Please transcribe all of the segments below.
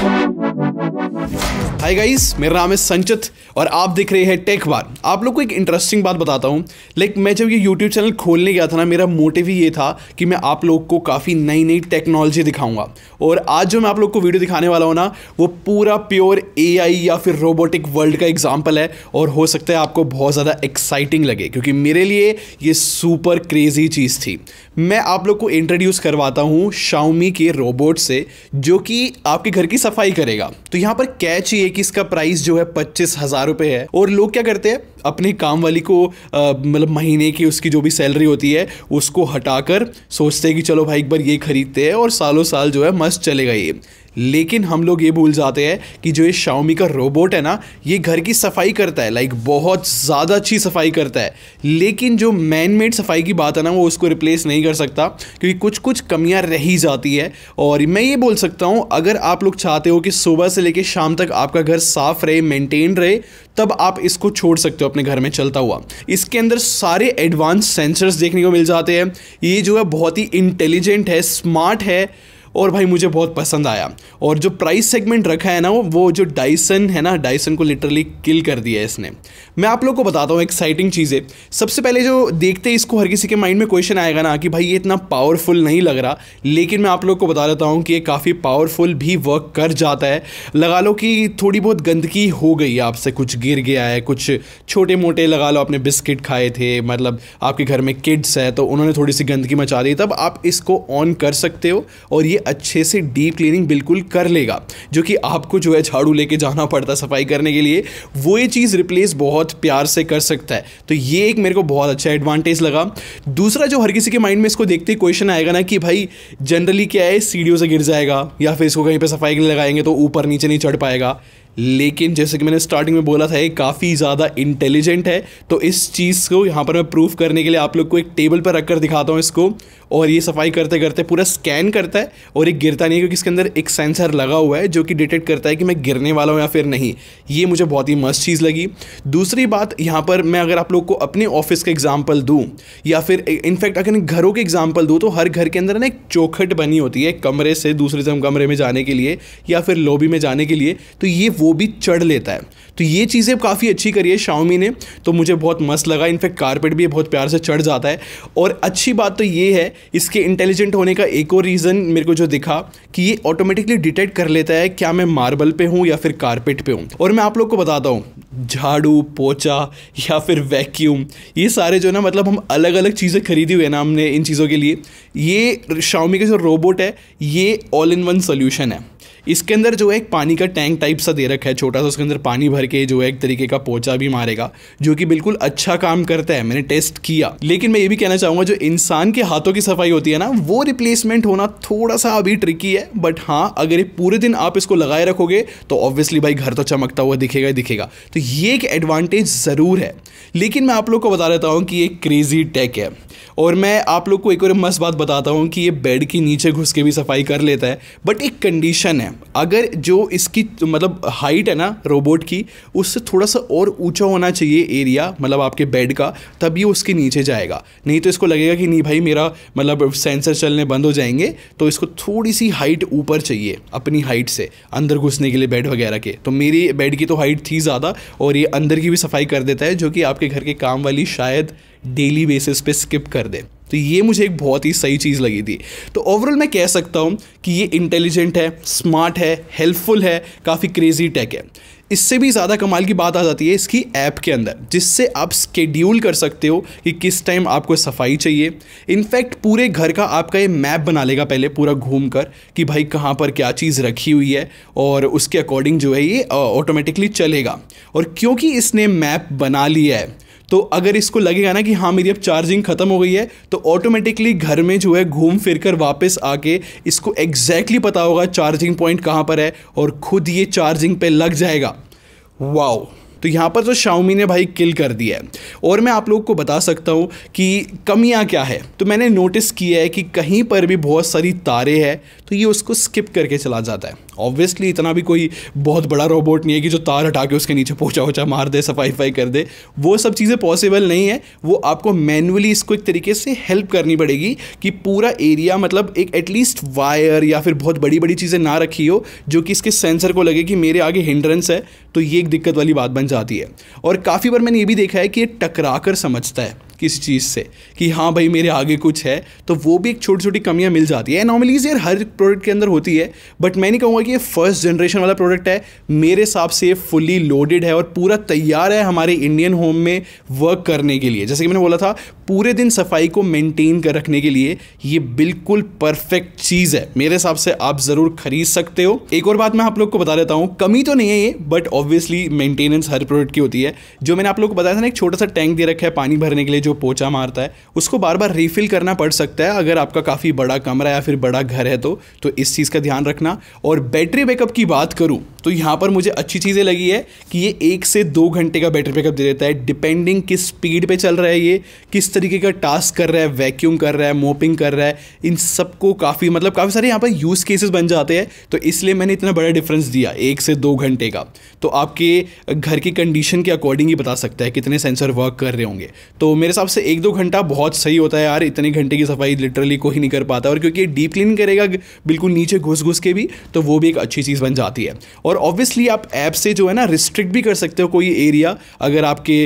Thank you. Hi guys मेरा नाम है संचित और आप देख रहे हैं टेक बार आप लोग को एक इंटरेस्टिंग बात बताता हूँ लाइक मैं जब ये यूट्यूब चैनल खोलने गया था ना मेरा मोटिव ही ये था कि मैं आप लोग को काफ़ी नई नई टेक्नोलॉजी दिखाऊंगा और आज जो मैं आप लोग को वीडियो दिखाने वाला हूँ ना वो पूरा प्योर ए या फिर रोबोटिक वर्ल्ड का एग्जाम्पल है और हो सकता है आपको बहुत ज़्यादा एक्साइटिंग लगे क्योंकि मेरे लिए ये सुपर क्रेजी चीज़ थी मैं आप लोग को इंट्रोड्यूस करवाता हूँ शाउमी के रोबोट से जो कि आपके घर की सफाई करेगा तो यहाँ पर कैच ये कि इसका प्राइस जो है पच्चीस हज़ार रुपये है और लोग क्या करते हैं अपने काम वाली को मतलब महीने की उसकी जो भी सैलरी होती है उसको हटाकर सोचते हैं कि चलो भाई एक बार ये खरीदते हैं और सालों साल जो है मस्त चलेगा ये लेकिन हम लोग ये भूल जाते हैं कि जो ये शाओमी का रोबोट है ना ये घर की सफाई करता है लाइक बहुत ज़्यादा अच्छी सफाई करता है लेकिन जो मैन मेड सफाई की बात है ना वो उसको रिप्लेस नहीं कर सकता क्योंकि कुछ कुछ कमियाँ रह ही जाती है और मैं ये बोल सकता हूँ अगर आप लोग चाहते हो कि सुबह से लेकर शाम तक आपका घर साफ रहे मेंटेन रहे तब आप इसको छोड़ सकते हो अपने घर में चलता हुआ इसके अंदर सारे एडवांस सेंसर्स देखने को मिल जाते हैं ये जो है बहुत ही इंटेलिजेंट है स्मार्ट है और भाई मुझे बहुत पसंद आया और जो प्राइस सेगमेंट रखा है ना वो वो जो डाइसन है ना डाइसन को लिटरली किल कर दिया है इसने मैं आप लोग को बताता हूँ एक्साइटिंग चीज़ें सबसे पहले जो देखते इसको हर किसी के माइंड में क्वेश्चन आएगा ना कि भाई ये इतना पावरफुल नहीं लग रहा लेकिन मैं आप लोग को बता देता हूँ कि ये काफ़ी पावरफुल भी वर्क कर जाता है लगा लो कि थोड़ी बहुत गंदगी हो गई है आपसे कुछ गिर गया है कुछ छोटे मोटे लगा लो आपने बिस्किट खाए थे मतलब आपके घर में किड्स है तो उन्होंने थोड़ी सी गंदगी मचा दी तब आप इसको ऑन कर सकते हो और ये अच्छे से डीप क्लीनिंग बिल्कुल कर लेगा जो कि आपको जो है झाड़ू लेके जाना पड़ता है सफाई करने के लिए वो ये चीज़ रिप्लेस बहुत प्यार से कर सकता है तो ये एक मेरे को बहुत अच्छा एडवांटेज लगा दूसरा जो हर किसी के माइंड में इसको देखते ही क्वेश्चन आएगा ना कि भाई जनरली क्या है सीढ़ियों से गिर जाएगा या फिर इसको कहीं पर सफाई के लिए लगाएंगे तो ऊपर नीचे नहीं चढ़ पाएगा लेकिन जैसे कि मैंने स्टार्टिंग में बोला था ये काफ़ी ज़्यादा इंटेलिजेंट है तो इस चीज़ को यहाँ पर मैं प्रूफ करने के लिए आप लोग को एक टेबल पर रखकर दिखाता हूँ इसको और ये सफाई करते करते पूरा स्कैन करता है और ये गिरता नहीं है क्योंकि इसके अंदर एक सेंसर लगा हुआ है जो कि डिटेक्ट करता है कि मैं गिरने वाला हूँ या फिर नहीं ये मुझे बहुत ही मस्त चीज़ लगी दूसरी बात यहाँ पर मैं अगर आप लोग को अपने ऑफिस का एग्जाम्पल दूँ या फिर इनफैक्ट अगर घरों के एग्जाम्पल दूँ तो हर घर के अंदर ना एक चौखट बनी होती है कमरे से दूसरे कमरे में जाने के लिए या फिर लॉबी में जाने के लिए तो ये वो वो भी चढ़ लेता है तो ये चीज़ें काफ़ी अच्छी करी है शाओमी ने तो मुझे बहुत मस्त लगा इनफैक्ट कारपेट भी बहुत प्यार से चढ़ जाता है और अच्छी बात तो ये है इसके इंटेलिजेंट होने का एक और रीज़न मेरे को जो दिखा कि ये ऑटोमेटिकली डिटेक्ट कर लेता है क्या मैं मार्बल पे हूँ या फिर कारपेट पे हूँ और मैं आप लोग को बताता हूँ झाड़ू पोचा या फिर वैक्यूम ये सारे जो ना मतलब हम अलग अलग चीज़ें खरीदी हुई है ना हमने इन चीज़ों के लिए ये शाओमी का जो रोबोट है ये ऑल इन वन सोल्यूशन है इसके अंदर जो है एक पानी का टैंक टाइप सा दे रखा है छोटा सा उसके अंदर पानी भर के जो है एक तरीके का पोचा भी मारेगा जो कि बिल्कुल अच्छा काम करता है मैंने टेस्ट किया लेकिन मैं ये भी कहना चाहूँगा जो इंसान के हाथों की सफाई होती है ना वो रिप्लेसमेंट होना थोड़ा सा अभी ट्रिकी है बट हाँ अगर पूरे दिन आप इसको लगाए रखोगे तो ऑब्वियसली भाई घर तो चमकता हुआ दिखेगा ही दिखेगा तो ये एक एडवांटेज ज़रूर है लेकिन मैं आप लोग को बता देता हूँ कि ये क्रेजी टेक है और मैं आप लोग को एक और मस्त बात बताता हूँ कि ये बेड के नीचे घुस के भी सफाई कर लेता है बट एक कंडीशन है अगर जो इसकी मतलब हाइट है ना रोबोट की उससे थोड़ा सा और ऊँचा होना चाहिए एरिया मतलब आपके बेड का तब ये उसके नीचे जाएगा नहीं तो इसको लगेगा कि नहीं भाई मेरा मतलब सेंसर चलने बंद हो जाएंगे तो इसको थोड़ी सी हाइट ऊपर चाहिए अपनी हाइट से अंदर घुसने के लिए बेड वगैरह के तो मेरी बेड की तो हाइट थी ज़्यादा और ये अंदर की भी सफाई कर देता है जो कि आपके घर के काम वाली शायद डेली बेसिस पे स्किप कर दे तो ये मुझे एक बहुत ही सही चीज़ लगी थी तो ओवरऑल मैं कह सकता हूँ कि ये इंटेलिजेंट है स्मार्ट है हेल्पफुल है काफ़ी क्रेजी टेक है इससे भी ज़्यादा कमाल की बात आ जाती है इसकी ऐप के अंदर जिससे आप स्केड्यूल कर सकते हो कि किस टाइम आपको सफाई चाहिए इनफैक्ट पूरे घर का आपका ये मैप बना लेगा पहले पूरा घूम कर कि भाई कहाँ पर क्या चीज़ रखी हुई है और उसके अकॉर्डिंग जो है ये ऑटोमेटिकली चलेगा और क्योंकि इसने मैप बना लिया है तो अगर इसको लगेगा ना कि हाँ मेरी अब चार्जिंग ख़त्म हो गई है तो ऑटोमेटिकली घर में जो है घूम फिर कर वापस आके इसको एग्जैक्टली पता होगा चार्जिंग पॉइंट कहाँ पर है और खुद ये चार्जिंग पे लग जाएगा वाओ तो यहाँ पर तो शाओमी ने भाई किल कर दिया है और मैं आप लोग को बता सकता हूँ कि कमियाँ क्या है तो मैंने नोटिस किया है कि कहीं पर भी बहुत सारी तारे हैं तो ये उसको स्किप करके चला जाता है ऑब्वियसली इतना भी कोई बहुत बड़ा रोबोट नहीं है कि जो तार हटा के उसके नीचे पहुँचा वोचा मार दे सफाई फाई कर दे वो सब चीज़ें पॉसिबल नहीं है वो आपको मैनुअली इसको एक तरीके से हेल्प करनी पड़ेगी कि पूरा एरिया मतलब एक एटलीस्ट वायर या फिर बहुत बड़ी बड़ी चीज़ें ना रखी हो जो कि इसके सेंसर को लगे कि मेरे आगे हिंड्रेंस है तो ये एक दिक्कत वाली बात बन जाती है और काफ़ी बार मैंने ये भी देखा है कि ये टकरा कर समझता है किसी चीज़ से कि हाँ भाई मेरे आगे कुछ है तो वो भी एक छोटी छोटी कमियाँ मिल जाती है नॉर्मली यार हर प्रोडक्ट के अंदर होती है बट मैं नहीं कहूँगा कि ये फर्स्ट जनरेशन वाला प्रोडक्ट है मेरे हिसाब से फुली लोडेड है और पूरा तैयार है हमारे इंडियन होम में वर्क करने के लिए जैसे कि मैंने बोला था पूरे दिन सफाई को मेनटेन कर रखने के लिए ये बिल्कुल परफेक्ट चीज़ है मेरे हिसाब से आप ज़रूर खरीद सकते हो एक और बात मैं आप लोग को बता देता हूँ कमी तो नहीं है ये बट ऑब्वियसली मेंटेनेंस हर प्रोडक्ट की होती है जो मैंने आप लोग को बताया था ना एक छोटा सा टैंक दे रखा है पानी भरने के लिए जो पोचा मारता है उसको बार बार रीफिल करना पड़ सकता है अगर आपका काफ़ी बड़ा कमरा या फिर बड़ा घर है तो तो इस चीज़ का ध्यान रखना और बैटरी बैकअप की बात करूँ तो यहाँ पर मुझे अच्छी चीज़ें लगी है कि ये एक से दो घंटे का बैटरी बैकअप दे देता है डिपेंडिंग किस स्पीड पर चल रहा है ये किस तरीके का टास्क कर रहा है वैक्यूम कर रहा है मोपिंग कर रहा है इन सबको काफ़ी मतलब काफ़ी सारे यहाँ पर यूज़ केसेस बन जाते हैं तो इसलिए मैंने इतना बड़ा डिफरेंस दिया एक से दो घंटे का तो आपके घर की कंडीशन के अकॉर्डिंग ही बता सकता है कितने सेंसर वर्क कर रहे होंगे तो मेरे हिसाब से एक दो घंटा बहुत सही होता है यार इतने घंटे की सफाई लिटरली कोई नहीं कर पाता और क्योंकि डीप क्लीन करेगा बिल्कुल नीचे घुस घुस के भी तो वो भी एक अच्छी चीज़ बन जाती है और ऑब्वियसली आप ऐप से जो है ना रिस्ट्रिक्ट भी कर सकते हो कोई एरिया अगर आपके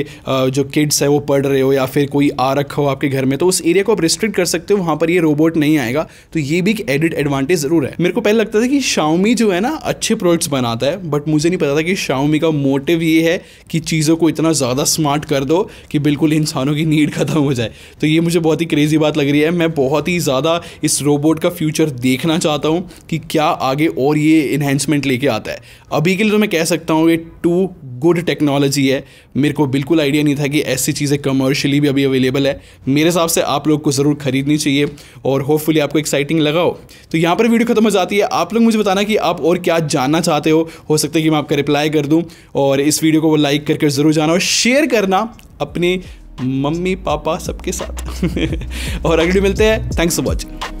जो किड्स है वो पढ़ रहे हो या फिर कोई आ रखा हो आपके घर में तो उस एरिया को आप रिस्ट्रिक्ट कर सकते हो वहाँ पर ये रोबोट नहीं आएगा तो ये भी एक एडिट एडवांटेज ज़रूर है मेरे को पहले लगता था कि शाओमी जो है ना अच्छे प्रोडक्ट्स बनाता है बट मुझे नहीं पता था कि शाओमी का मोटिव ये है कि चीज़ों को इतना ज़्यादा स्मार्ट कर दो कि बिल्कुल इंसानों की नीड भीड़ ख़त्म हो जाए तो ये मुझे बहुत ही क्रेज़ी बात लग रही है मैं बहुत ही ज़्यादा इस रोबोट का फ्यूचर देखना चाहता हूँ कि क्या आगे और ये इन्हेंसमेंट लेके आता है अभी के लिए तो मैं कह सकता हूँ ये टू गुड टेक्नोलॉजी है मेरे को बिल्कुल आइडिया नहीं था कि ऐसी चीज़ें कमर्शियली भी अभी अवेलेबल है मेरे हिसाब से आप लोग को ज़रूर खरीदनी चाहिए और होपफुली आपको एक्साइटिंग लगाओ तो यहाँ पर वीडियो खत्म हो जाती है आप लोग मुझे बताना कि आप और क्या जानना चाहते हो हो सकता है कि मैं आपका रिप्लाई कर दूँ और इस वीडियो को वो लाइक करके ज़रूर जाना और शेयर करना अपने मम्मी पापा सबके साथ और अगली मिलते हैं थैंक्स फॉर वॉचिंग